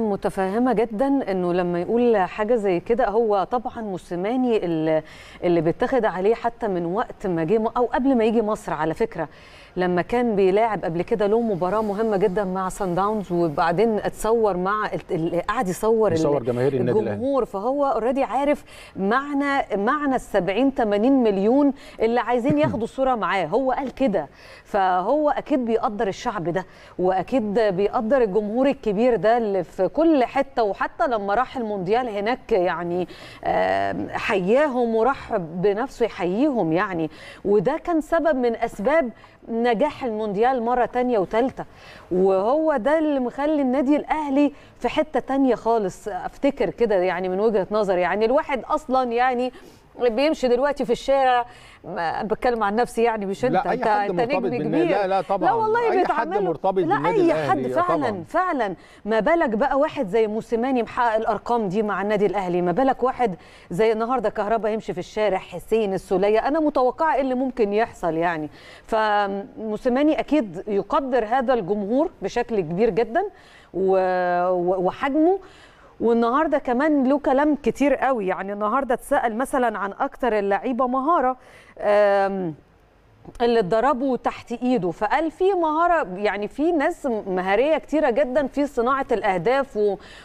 متفهمة جدا انه لما يقول حاجة زي كده هو طبعا موسيماني اللي بيتخد عليه حتى من وقت ما جه او قبل ما يجي مصر على فكرة لما كان بيلاعب قبل كده له مباراة مهمة جدا مع سان داونز وبعدين اتصور مع قعد يصور يصور جماهير النادي الجمهور فهو اوريدي عارف معنى معنى ال 70 80 مليون اللي عايزين ياخدوا صورة معاه هو قال كده فهو اكيد بيقدر الشعب ده واكيد بيقدر الجمهور الكبير ده اللي في كل حته وحتى لما راح المونديال هناك يعني حياهم وراح بنفسه يحييهم يعني وده كان سبب من اسباب نجاح المونديال مرة تانية وثالثه وهو ده اللي مخلي النادي الأهلي في حتة تانية خالص أفتكر كده يعني من وجهة نظري يعني الواحد أصلا يعني بيمشي دلوقتي في الشارع بتكلم عن نفسي يعني مش انت انت انت نجم كبير لا لا طبعا لا والله اي حد مرتبط لا اي حد فعلا طبعًا. فعلا ما بالك بقى واحد زي موسيماني محقق الارقام دي مع النادي الاهلي ما بالك واحد زي النهارده كهربا يمشي في الشارع حسين السوليه انا متوقعه ايه اللي ممكن يحصل يعني فموسيماني اكيد يقدر هذا الجمهور بشكل كبير جدا وحجمه والنهارده كمان له كلام كتير قوي يعني النهارده اتسال مثلا عن اكتر اللعيبه مهاره اللي اتضربوا تحت ايده فقال في مهاره يعني في ناس مهاريه كتيره جدا في صناعه الاهداف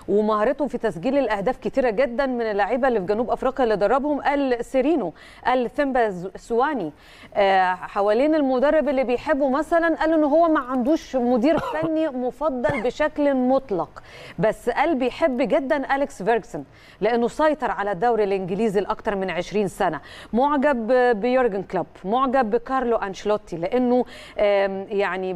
ومهارتهم في تسجيل الاهداف كتيره جدا من اللعيبه اللي في جنوب افريقيا اللي دربهم قال سيرينو قال ثيمبا سواني آه حوالين المدرب اللي بيحبه مثلا قال ان هو ما عندوش مدير فني مفضل بشكل مطلق بس قال بيحب جدا اليكس فيرجسون لانه سيطر على الدوري الانجليزي لاكثر من 20 سنه معجب بيورجن كلوب معجب بكارل كارلو انشلوتي لانه يعني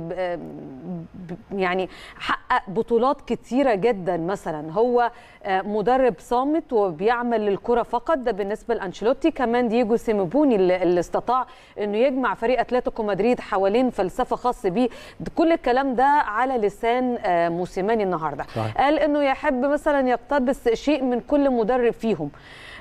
يعني حقق بطولات كثيره جدا مثلا هو آه، مدرب صامت وبيعمل للكره فقط ده بالنسبه لانشلوتي كمان دييجو سيمبوني اللي استطاع انه يجمع فريق اتلتيكو مدريد حوالين فلسفه خاص بيه كل الكلام ده على لسان آه، موسيماني النهارده طيب. قال انه يحب مثلا يقتبس شيء من كل مدرب فيهم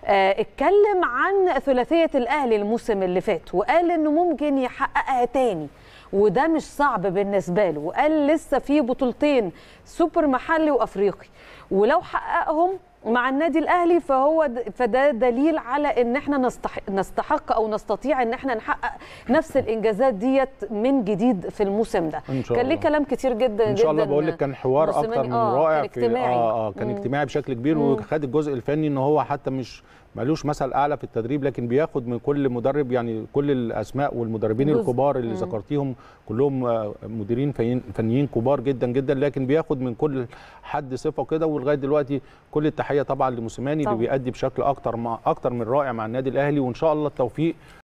آه، اتكلم عن ثلاثيه الاهلي الموسم اللي فات وقال انه ممكن يحققها تاني وده مش صعب بالنسبه له وقال لسه في بطولتين سوبر محلي وافريقي ولو حققهم مع النادي الاهلي فهو فده دليل على ان احنا نستحق, او نستطيع ان احنا نحقق نفس الانجازات ديت من جديد في الموسم ده إن شاء كان ليه كلام كتير جدا ان شاء الله بقول لك كان حوار اكتر من آه رائع كان اجتماعي آه آه كان اجتماعي بشكل كبير وخد الجزء الفني ان هو حتى مش ملوش مثل اعلى في التدريب لكن بياخد من كل مدرب يعني كل الاسماء والمدربين جزء. الكبار اللي ذكرتيهم كلهم آه، مديرين فنيين كبار جدا جدا لكن بياخد من كل حد صفه كده ولغايه دلوقتي كل التحيات تحيه طبعا لموسيماني اللي بيأدي بشكل اكتر مع اكتر من رائع مع النادي الاهلي وان شاء الله التوفيق